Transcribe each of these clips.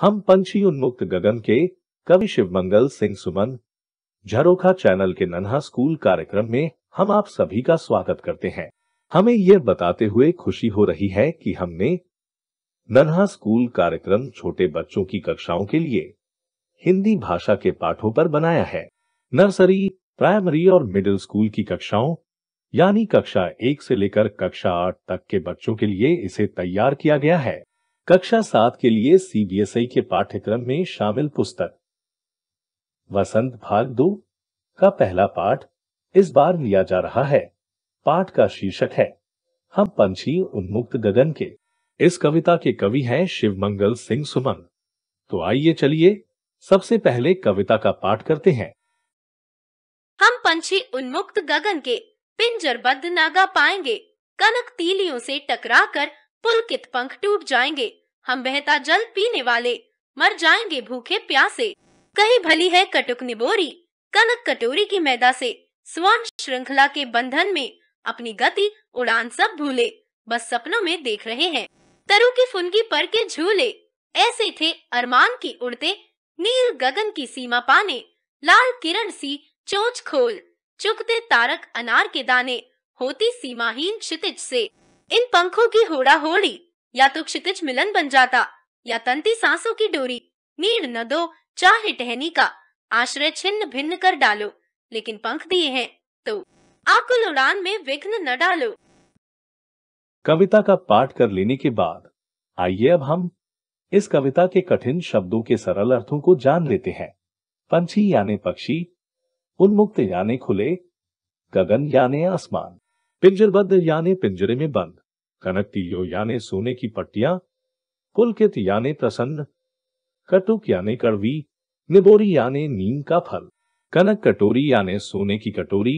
हम पंछी उन्मुक्त गगन के कवि शिव मंगल सिंह सुमन झरोखा चैनल के नन्हा स्कूल कार्यक्रम में हम आप सभी का स्वागत करते हैं हमें यह बताते हुए खुशी हो रही है कि हमने नन्हा स्कूल कार्यक्रम छोटे बच्चों की कक्षाओं के लिए हिंदी भाषा के पाठों पर बनाया है नर्सरी प्राइमरी और मिडिल स्कूल की कक्षाओं यानी कक्षा एक से लेकर कक्षा आठ तक के बच्चों के लिए इसे तैयार किया गया है कक्षा सात के लिए सीबीएसई e के पाठ्यक्रम में शामिल पुस्तक वसंत भाग दो का पहला पाठ इस बार लिया जा रहा है पाठ का शीर्षक है हम पंछी उन्मुक्त गगन के इस कविता के कवि हैं शिवमंगल सिंह सुमन तो आइए चलिए सबसे पहले कविता का पाठ करते हैं हम पंछी उन्मुक्त गगन के पिंजरबद्ध नागा पाएंगे कनक तीलियों से टकराकर पुलकित पंख टूट जाएंगे हम बहता जल पीने वाले मर जाएंगे भूखे प्यासे कही भली है कटुक निबोरी कनक कटोरी की मैदा से स्वर्ण श्रृंखला के बंधन में अपनी गति उड़ान सब भूले बस सपनों में देख रहे हैं तरु की फुनगी पर के झूले ऐसे थे अरमान की उड़ते नील गगन की सीमा पाने लाल किरण सी चोच खोल चुकते तारक अनार के दाने होती सीमाहीन क्षितिज से इन पंखों की होड़ा होड़ी या तो क्षितिज मिलन बन जाता या तंती सांसों की डोरी नीड न दो चाहे टहनी का आश्रय छिन्न भिन्न कर डालो लेकिन पंख दिए हैं तो आकुल उड़ान में विघ्न न डालो कविता का पाठ कर लेने के बाद आइए अब हम इस कविता के कठिन शब्दों के सरल अर्थों को जान लेते हैं पंछी यानी पक्षी उन्मुक्त यानी खुले गगन यानी आसमान पिंजरबद्ध यानी पिंजरे में बंद कनकतियो यानी सोने की पट्टियां पुलकित यानी प्रसन्न कटुक यानी कड़वी निबोरी यानी नीम का फल कनक कटोरी यानी सोने की कटोरी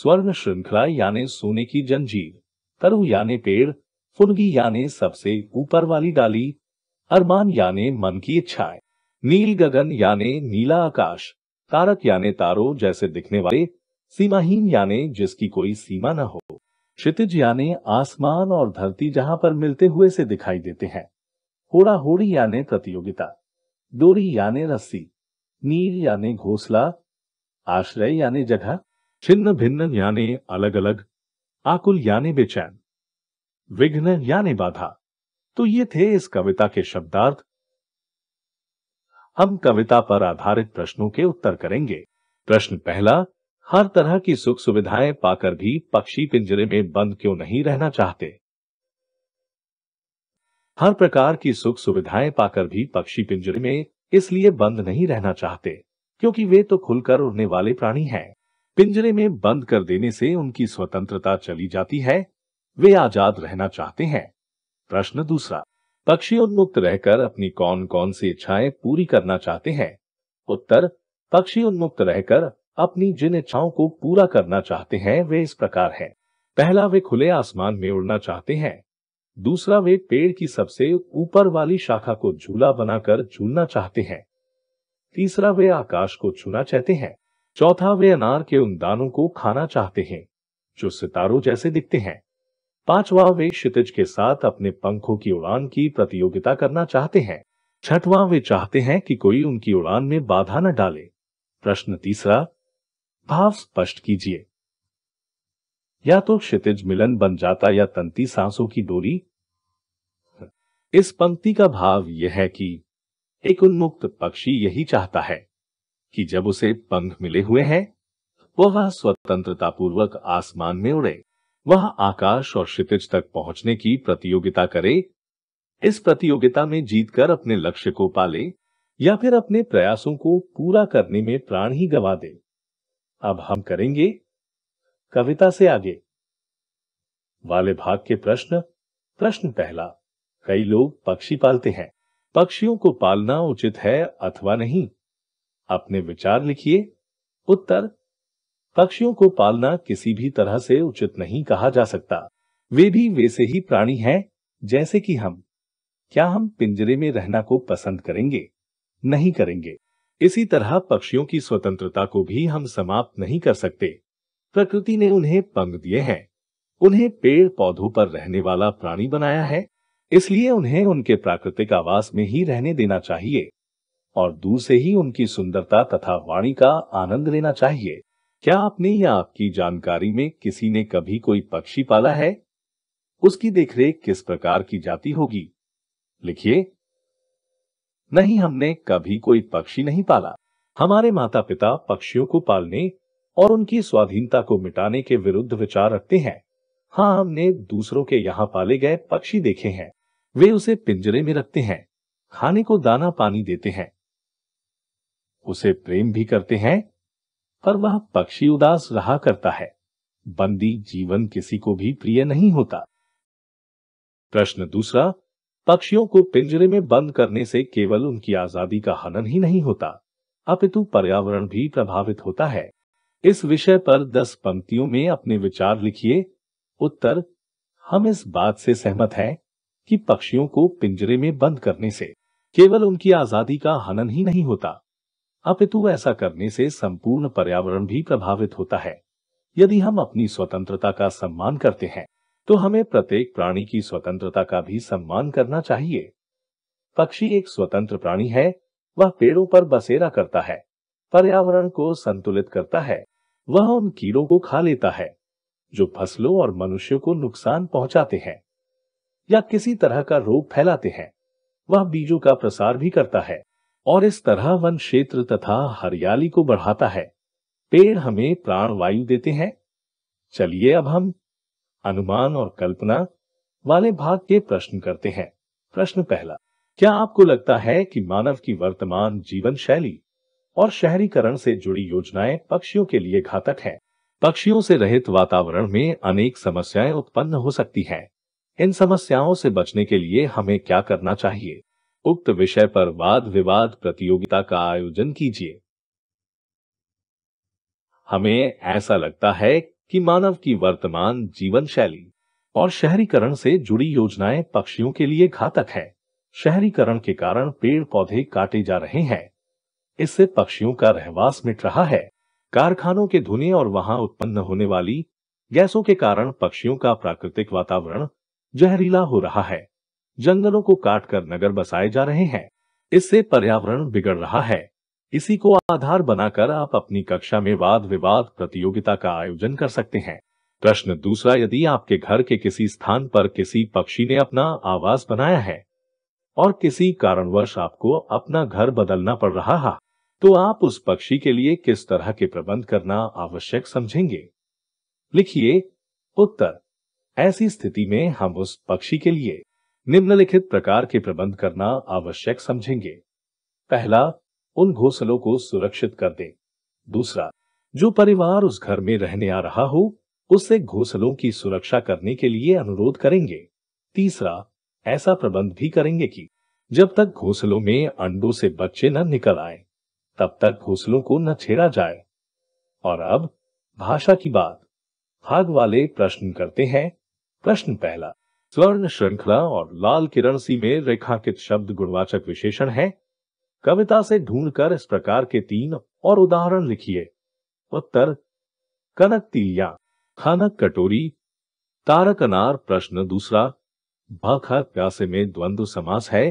स्वर्ण श्रृंखला यानी सोने की जंजीर तरु यानी पेड़ फुनगी यानी सबसे ऊपर वाली डाली अरमान यानी मन की इच्छाएं नील गगन यानी नीला आकाश तारक यानी तारों जैसे दिखने वाले सीमाहीन यानी जिसकी कोई सीमा न हो क्षितिज यानी आसमान और धरती जहां पर मिलते हुए से दिखाई देते हैं होड़ा होड़ी यानी प्रतियोगिता डोरी यानी रस्सी नीर यानी घोसला आश्रय यानी जगह छिन्न भिन्न यानी अलग अलग आकुल यानी बेचैन विघ्न यानी बाधा तो ये थे इस कविता के शब्दार्थ हम कविता पर आधारित प्रश्नों के उत्तर करेंगे प्रश्न पहला हर तरह की सुख सुविधाएं पाकर भी पक्षी पिंजरे में बंद क्यों नहीं रहना चाहते हर प्रकार की सुख सुविधाएं पाकर भी पक्षी पिंजरे में इसलिए बंद नहीं रहना चाहते क्योंकि वे तो खुलकर उड़ने वाले प्राणी हैं। पिंजरे में बंद कर देने से उनकी स्वतंत्रता चली जाती है वे आजाद रहना चाहते हैं प्रश्न दूसरा पक्षी उन्मुक्त रहकर अपनी कौन कौन सी इच्छाएं पूरी करना चाहते हैं उत्तर पक्षी उन्मुक्त रहकर अपनी जिन इच्छाओं को पूरा करना चाहते हैं वे इस प्रकार हैं पहला वे खुले आसमान में उड़ना चाहते हैं दूसरा वे पेड़ की सबसे ऊपर वाली शाखा को झूला बनाकर झूलना चाहते हैं तीसरा वे आकाश को छूना चाहते हैं चौथा वे अनार के उन दानों को खाना चाहते हैं जो सितारों जैसे दिखते हैं पांचवा वे क्षितिज के साथ अपने पंखों की उड़ान की प्रतियोगिता करना चाहते हैं छठवां वे चाहते हैं कि कोई उनकी उड़ान में बाधा न डाले प्रश्न तीसरा भाव स्पष्ट कीजिए या तो क्षितिज मिलन बन जाता या तंती सांसों की डोरी इस पंक्ति का भाव यह है कि एक उन्मुक्त पक्षी यही चाहता है कि जब उसे पंख मिले हुए हैं वह स्वतंत्रता पूर्वक आसमान में उड़े वह आकाश और क्षितिज तक पहुंचने की प्रतियोगिता करे इस प्रतियोगिता में जीतकर अपने लक्ष्य को पाले या फिर अपने प्रयासों को पूरा करने में प्राण ही गवा दे अब हम करेंगे कविता से आगे वाले भाग के प्रश्न प्रश्न पहला कई लोग पक्षी पालते हैं पक्षियों को पालना उचित है अथवा नहीं अपने विचार लिखिए उत्तर पक्षियों को पालना किसी भी तरह से उचित नहीं कहा जा सकता वे भी वैसे ही प्राणी हैं जैसे कि हम क्या हम पिंजरे में रहना को पसंद करेंगे नहीं करेंगे इसी तरह पक्षियों की स्वतंत्रता को भी हम समाप्त नहीं कर सकते प्रकृति ने उन्हें पंग दिए हैं उन्हें पेड़ पौधों पर रहने वाला प्राणी बनाया है इसलिए उन्हें उनके प्राकृतिक आवास में ही रहने देना चाहिए और दूर से ही उनकी सुंदरता तथा वाणी का आनंद लेना चाहिए क्या आपने या आपकी जानकारी में किसी ने कभी कोई पक्षी पाला है उसकी देखरेख किस प्रकार की जाती होगी लिखिए नहीं हमने कभी कोई पक्षी नहीं पाला हमारे माता पिता पक्षियों को पालने और उनकी स्वाधीनता को मिटाने के विरुद्ध विचार रखते हैं हाँ हमने दूसरों के यहाँ पाले गए पक्षी देखे हैं वे उसे पिंजरे में रखते हैं खाने को दाना पानी देते हैं उसे प्रेम भी करते हैं पर वह पक्षी उदास रहा करता है बंदी जीवन किसी को भी प्रिय नहीं होता प्रश्न दूसरा पक्षियों को पिंजरे में बंद करने से केवल उनकी आजादी का हनन ही नहीं होता अपितु पर्यावरण भी प्रभावित होता है इस विषय पर दस पंक्तियों में अपने विचार लिखिए उत्तर हम इस बात से सहमत हैं कि पक्षियों को पिंजरे में बंद करने से केवल उनकी आजादी का हनन ही नहीं होता अपितु ऐसा करने से संपूर्ण पर्यावरण भी प्रभावित होता है यदि हम अपनी स्वतंत्रता का सम्मान करते हैं तो हमें प्रत्येक प्राणी की स्वतंत्रता का भी सम्मान करना चाहिए पक्षी एक स्वतंत्र प्राणी है वह पेड़ों पर बसेरा करता है पर्यावरण को संतुलित करता है वह उन कीड़ों को खा लेता है जो फसलों और मनुष्यों को नुकसान पहुंचाते हैं या किसी तरह का रोग फैलाते हैं वह बीजों का प्रसार भी करता है और इस तरह वन क्षेत्र तथा हरियाली को बढ़ाता है पेड़ हमें प्राण वायु देते हैं चलिए अब हम अनुमान और कल्पना वाले भाग के प्रश्न करते हैं प्रश्न पहला क्या आपको लगता है कि मानव की वर्तमान जीवन शैली और शहरीकरण से जुड़ी योजनाएं पक्षियों के लिए घातक हैं? पक्षियों से रहित वातावरण में अनेक समस्याएं उत्पन्न हो सकती हैं। इन समस्याओं से बचने के लिए हमें क्या करना चाहिए उक्त विषय पर वाद विवाद प्रतियोगिता का आयोजन कीजिए हमें ऐसा लगता है कि मानव की वर्तमान जीवन शैली और शहरीकरण से जुड़ी योजनाएं पक्षियों के लिए घातक है शहरीकरण के कारण पेड़ पौधे काटे जा रहे हैं इससे पक्षियों का रहवास मिट रहा है कारखानों के धुने और वहां उत्पन्न होने वाली गैसों के कारण पक्षियों का प्राकृतिक वातावरण जहरीला हो रहा है जंगलों को काटकर नगर बसाए जा रहे हैं इससे पर्यावरण बिगड़ रहा है इसी को आधार बनाकर आप अपनी कक्षा में वाद विवाद प्रतियोगिता का आयोजन कर सकते हैं प्रश्न दूसरा यदि आपके घर के किसी स्थान पर किसी पक्षी ने अपना आवास बनाया है और किसी कारणवश आपको अपना घर बदलना पड़ रहा है तो आप उस पक्षी के लिए किस तरह के प्रबंध करना आवश्यक समझेंगे लिखिए उत्तर ऐसी स्थिति में हम उस पक्षी के लिए निम्नलिखित प्रकार के प्रबंध करना आवश्यक समझेंगे पहला उन घोंसलों को सुरक्षित कर दे दूसरा जो परिवार उस घर में रहने आ रहा हो उससे घोंसलों की सुरक्षा करने के लिए अनुरोध करेंगे तीसरा ऐसा प्रबंध भी करेंगे कि जब तक घोंसलों में अंडों से बच्चे न निकल आए तब तक घोंसलों को न छेड़ा जाए और अब भाषा की बात भाग वाले प्रश्न करते हैं प्रश्न पहला स्वर्ण श्रृंखला और लाल किरण सी में रेखांकित शब्द गुणवाचक विशेषण है कविता से ढूंढकर इस प्रकार के तीन और उदाहरण लिखिए उत्तर कनक तिलिया खनक कटोरी तारक अनार प्रश्न दूसरा भख प्यासे में द्वंद्व समास है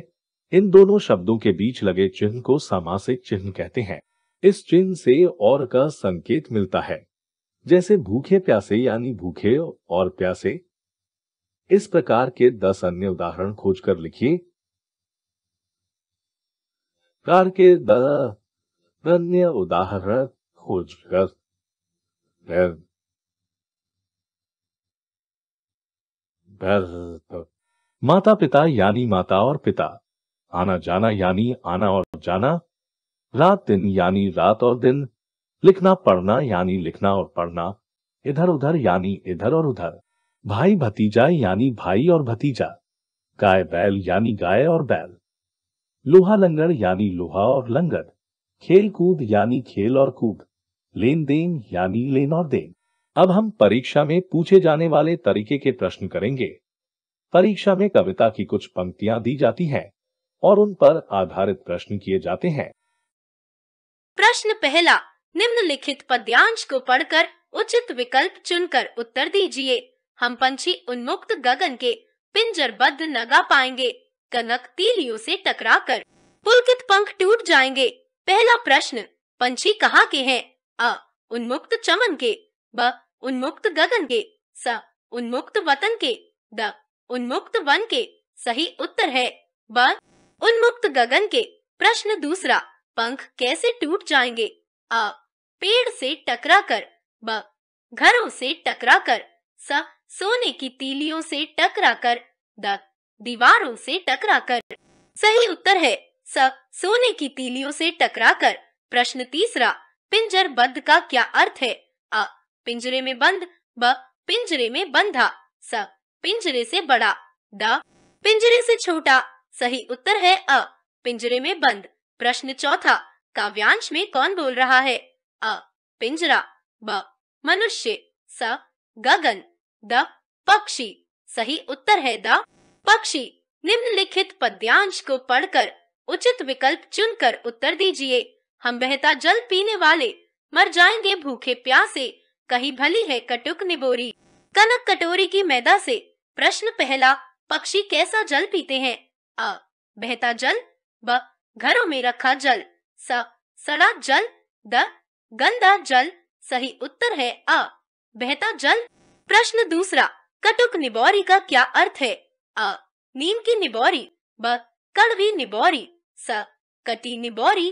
इन दोनों शब्दों के बीच लगे चिन्ह को सामासिक चिन्ह कहते हैं इस चिन्ह से और का संकेत मिलता है जैसे भूखे प्यासे यानी भूखे और प्यासे इस प्रकार के दस अन्य उदाहरण खोजकर लिखिए कार के द्वारा अन्य उदाहरण खोजकर तो। माता पिता यानी माता और पिता आना जाना यानी आना और जाना रात दिन यानी रात और दिन लिखना पढ़ना यानी लिखना और पढ़ना इधर उधर यानी इधर और उधर भाई भतीजा यानी भाई और भतीजा गाय बैल यानी गाय और बैल लोहा लंगर यानी लोहा और लंगर खेल कूद यानी खेल और कूद लेन देन यानी लेन और देन अब हम परीक्षा में पूछे जाने वाले तरीके के प्रश्न करेंगे परीक्षा में कविता की कुछ पंक्तियां दी जाती हैं और उन पर आधारित प्रश्न किए जाते हैं प्रश्न पहला निम्नलिखित पद्यांश को पढ़कर उचित विकल्प चुनकर उत्तर दीजिए हम पंछी उन्मुक्त गगन के पिंजरबद्ध नगा पाएंगे कनक तीलियों से टकरा कर पुलकित पंख टूट जाएंगे पहला प्रश्न पंछी कहाँ के हैं अ उन्मुक्त चमन के ब उन्मुक्त गगन के स उन्मुक्त वतन के द उन्मुक्त वन के सही उत्तर है ब उन्मुक्त गगन के प्रश्न दूसरा पंख कैसे टूट जाएंगे अ पेड़ से टकरा कर ब घरों से टकरा कर स सोने की तीलियों से टकरा कर द दीवारों से टकराकर सही उत्तर है स सोने की तीलियों से टकराकर प्रश्न तीसरा पिंजर बंद का क्या अर्थ है अ पिंजरे में बंद ब पिंजरे में बंधा स पिंजरे से बड़ा द पिंजरे से छोटा सही उत्तर है अ पिंजरे में बंद प्रश्न चौथा काव्यांश में कौन बोल रहा है अ पिंजरा ब मनुष्य स गगन द पक्षी सही उत्तर है द पक्षी निम्नलिखित पद्यांश को पढ़कर उचित विकल्प चुनकर उत्तर दीजिए हम बहता जल पीने वाले मर जाएंगे भूखे प्यासे कहीं भली है कटुक निबोरी कनक कटोरी की मैदा से प्रश्न पहला पक्षी कैसा जल पीते हैं अ बहता जल ब घरों में रखा जल स सड़ा जल द गंदा जल सही उत्तर है अ बहता जल प्रश्न दूसरा कटुक निबोरी का क्या अर्थ है अ नीम की निबोरी ब कड़वी निबोरी स कटी निबोरी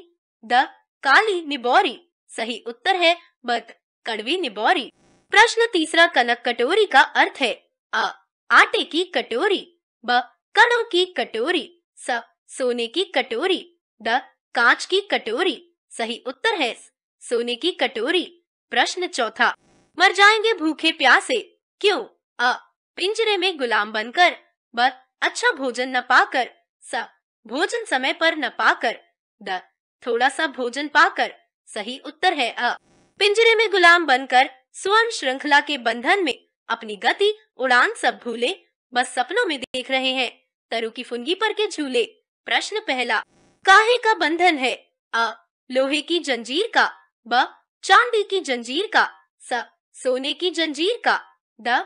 द काली निबोरी सही उत्तर है बत कड़वी निबोरी प्रश्न तीसरा कनक कटोरी का अर्थ है अ आटे की कटोरी ब कणों की कटोरी स सोने की कटोरी द कांच की कटोरी सही उत्तर है सोने की कटोरी प्रश्न चौथा मर जाएंगे भूखे प्यासे क्यों अ पिंजरे में गुलाम बनकर पर अच्छा भोजन न पाकर स भोजन समय पर न पाकर द थोड़ा सा भोजन पाकर सही उत्तर है अ पिंजरे में गुलाम बनकर स्वर्ण श्रृंखला के बंधन में अपनी गति उड़ान सब भूले बस सपनों में देख रहे हैं तरु की फुनगी पर के झूले प्रश्न पहला काहे का बंधन है अ लोहे की जंजीर का ब चांदी की जंजीर का स सोने की जंजीर का द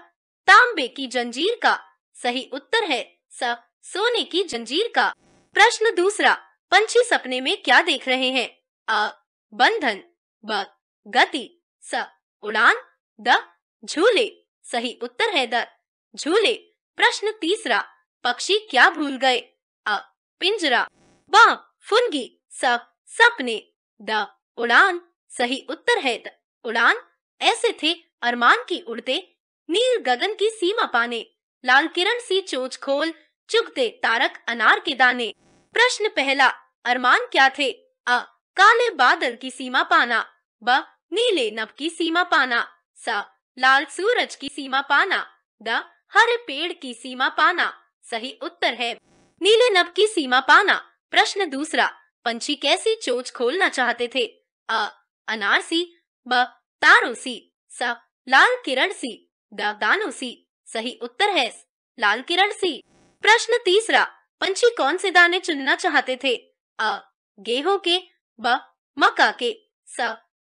तांबे की जंजीर का सही उत्तर है स सोने की जंजीर का प्रश्न दूसरा पंछी सपने में क्या देख रहे हैं अ बंधन ब गति स उड़ान द झूले सही उत्तर है द झूले प्रश्न तीसरा पक्षी क्या भूल गए अ पिंजरा ब फुनगी स सपने द उड़ान सही उत्तर है द उड़ान ऐसे थे अरमान की उड़ते नील गगन की सीमा पाने लाल किरण सी चोच खोल चुग दे तारक अनार के दाने प्रश्न पहला अरमान क्या थे अ काले बादल की सीमा पाना ब नीले नभ की सीमा पाना स लाल सूरज की सीमा पाना द हरे पेड़ की सीमा पाना सही उत्तर है नीले नभ की सीमा पाना प्रश्न दूसरा पंछी कैसी चोच खोलना चाहते थे अ अनार सी ब तारों सी स लाल किरण सी द दानों सी सही उत्तर है लाल किरण सी प्रश्न तीसरा पंछी कौन से दाने चुनना चाहते थे अ गेहूं के ब मक्का के स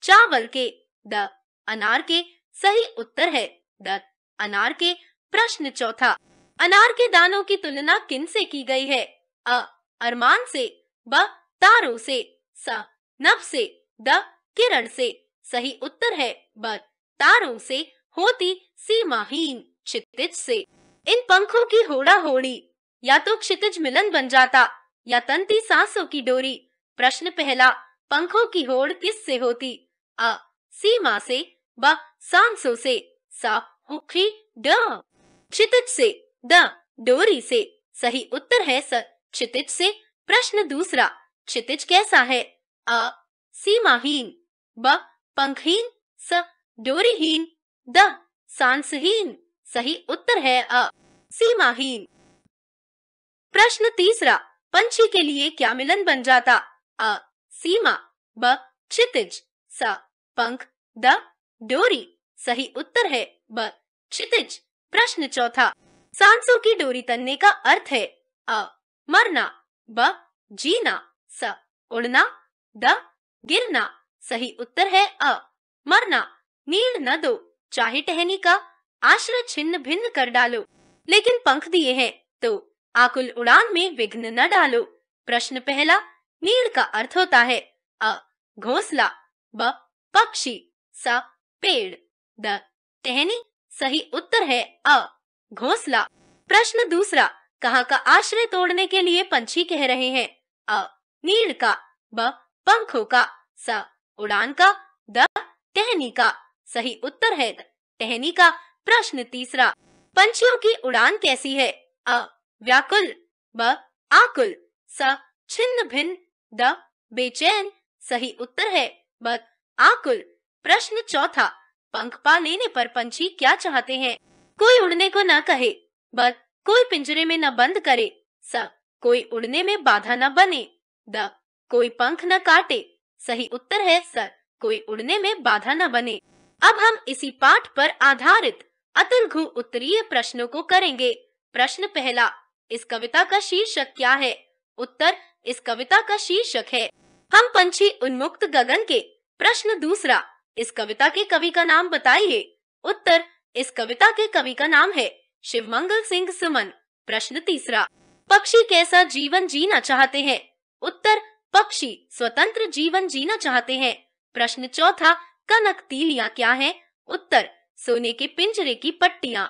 चावल के द अनार के सही उत्तर है द अनार के प्रश्न चौथा अनार के दानों की तुलना किन से की गई है अ अरमान से ब तारों से स नभ से द किरण से सही उत्तर है ब तारों से होती सीमाहीन क्षितिज से इन पंखों की होड़ा होड़ी या तो क्षितिज मिलन बन जाता या तंती सांसों की डोरी प्रश्न पहला पंखों की होड़ किस से होती अ सीमा से ब सांसों से सा मुखी ड क्षितिज से द डोरी से सही उत्तर है सर क्षितिज से प्रश्न दूसरा क्षितिज कैसा है अ सीमाहीन ब पंखहीन स डोरीहीन द सांसहीन सही उत्तर है अ सीमाहीन प्रश्न तीसरा पंछी के लिए क्या मिलन बन जाता अ सीमा ब क्षितिज स पंख द डोरी सही उत्तर है ब क्षितिज प्रश्न चौथा सांसों की डोरी तनने का अर्थ है अ मरना ब जीना स उड़ना द गिरना सही उत्तर है अ मरना नील न दो चाहे टहनी का आश्रय छिन्न भिन्न कर डालो लेकिन पंख दिए हैं तो आकुल उड़ान में विघ्न न डालो प्रश्न पहला नील का अर्थ होता है अ घोसला ब पक्षी स पेड़ द टहनी सही उत्तर है अ घोसला प्रश्न दूसरा कहाँ का आश्रय तोड़ने के लिए पंछी कह रहे हैं अ नील का ब पंखों का स उड़ान का द टहनी का सही उत्तर है टहनी का प्रश्न तीसरा पंछियों की उड़ान कैसी है अ व्याकुल ब आकुल स छिन्न भिन्न द बेचैन सही उत्तर है ब आकुल प्रश्न चौथा पंख पा लेने पर पंछी क्या चाहते हैं कोई उड़ने को न कहे ब कोई पिंजरे में न बंद करे स कोई उड़ने में बाधा न बने द कोई पंख न काटे सही उत्तर है सर कोई उड़ने में बाधा न बने अब हम इसी पाठ पर आधारित अतुल घु उत्तरीय प्रश्नों को करेंगे प्रश्न पहला इस कविता का शीर्षक क्या है उत्तर इस कविता का शीर्षक है हम पंछी उन्मुक्त गगन के प्रश्न दूसरा इस कविता के कवि का नाम बताइए उत्तर इस कविता के कवि का नाम है शिवमंगल सिंह सुमन प्रश्न तीसरा पक्षी कैसा जीवन जीना चाहते हैं उत्तर पक्षी स्वतंत्र जीवन जीना चाहते हैं प्रश्न चौथा कनक तीलियां क्या है उत्तर सोने के पिंजरे की पट्टियाँ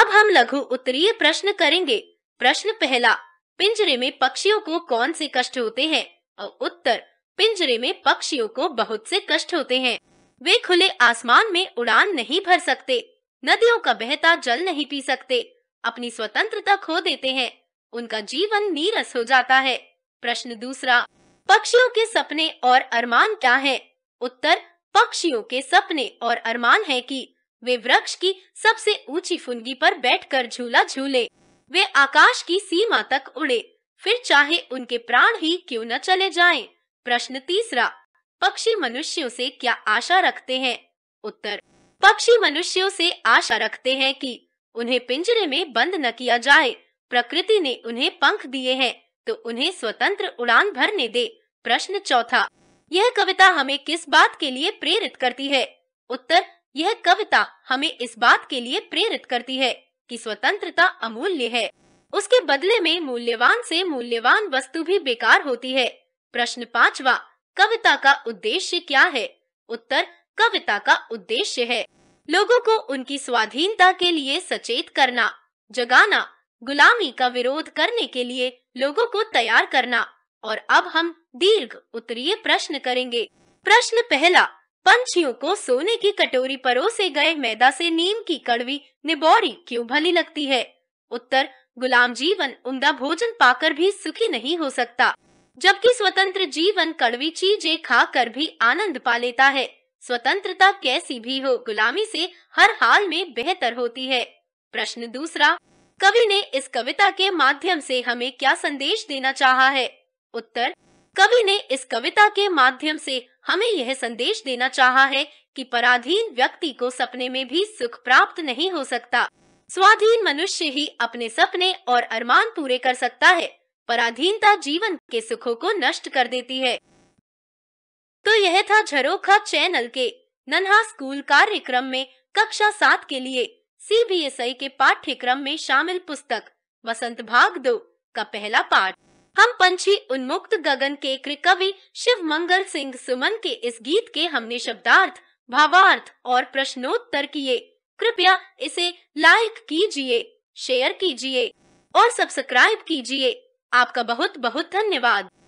अब हम लघु उत्तरीय प्रश्न करेंगे प्रश्न पहला पिंजरे में पक्षियों को कौन से कष्ट होते हैं और उत्तर पिंजरे में पक्षियों को बहुत से कष्ट होते हैं वे खुले आसमान में उड़ान नहीं भर सकते नदियों का बहता जल नहीं पी सकते अपनी स्वतंत्रता खो देते हैं उनका जीवन नीरस हो जाता है प्रश्न दूसरा पक्षियों के सपने और अरमान क्या हैं? उत्तर पक्षियों के सपने और अरमान है कि वे वृक्ष की सबसे ऊंची फुनगी पर बैठकर झूला झूले वे आकाश की सीमा तक उड़े फिर चाहे उनके प्राण ही क्यों न चले जाएं। प्रश्न तीसरा पक्षी मनुष्यों से क्या आशा रखते हैं उत्तर पक्षी मनुष्यों से आशा रखते हैं कि उन्हें पिंजरे में बंद न किया जाए प्रकृति ने उन्हें पंख दिए हैं तो उन्हें स्वतंत्र उड़ान भरने दे प्रश्न चौथा यह कविता हमें किस बात के लिए प्रेरित करती है उत्तर यह कविता हमें इस बात के लिए प्रेरित करती है कि स्वतंत्रता अमूल्य है उसके बदले में मूल्यवान से मूल्यवान वस्तु भी बेकार होती है प्रश्न पांचवा कविता का उद्देश्य क्या है उत्तर कविता का उद्देश्य है लोगों को उनकी स्वाधीनता के लिए सचेत करना जगाना गुलामी का विरोध करने के लिए लोगों को तैयार करना और अब हम दीर्घ उत्तरीय प्रश्न करेंगे प्रश्न पहला पंछियों को सोने की कटोरी परोसे गए मैदा से नीम की कड़वी निबौरी क्यों भली लगती है उत्तर गुलाम जीवन उमदा भोजन पाकर भी सुखी नहीं हो सकता जबकि स्वतंत्र जीवन कड़वी चीजें खाकर भी आनंद पा लेता है स्वतंत्रता कैसी भी हो गुलामी से हर हाल में बेहतर होती है प्रश्न दूसरा कवि ने इस कविता के माध्यम से हमें क्या संदेश देना चाहा है उत्तर कवि ने इस कविता के माध्यम से हमें यह संदेश देना चाहा है कि पराधीन व्यक्ति को सपने में भी सुख प्राप्त नहीं हो सकता स्वाधीन मनुष्य ही अपने सपने और अरमान पूरे कर सकता है पराधीनता जीवन के सुखों को नष्ट कर देती है तो यह था झरोखा चैनल के नन्हा स्कूल कार्यक्रम में कक्षा सात के लिए सी के पाठ्यक्रम में शामिल पुस्तक वसंत भाग दो का पहला पाठ हम पंछी उन्मुक्त गगन के कवि शिव मंगल सिंह सुमन के इस गीत के हमने शब्दार्थ भावार्थ और प्रश्नोत्तर किए कृपया इसे लाइक कीजिए शेयर कीजिए और सब्सक्राइब कीजिए आपका बहुत बहुत धन्यवाद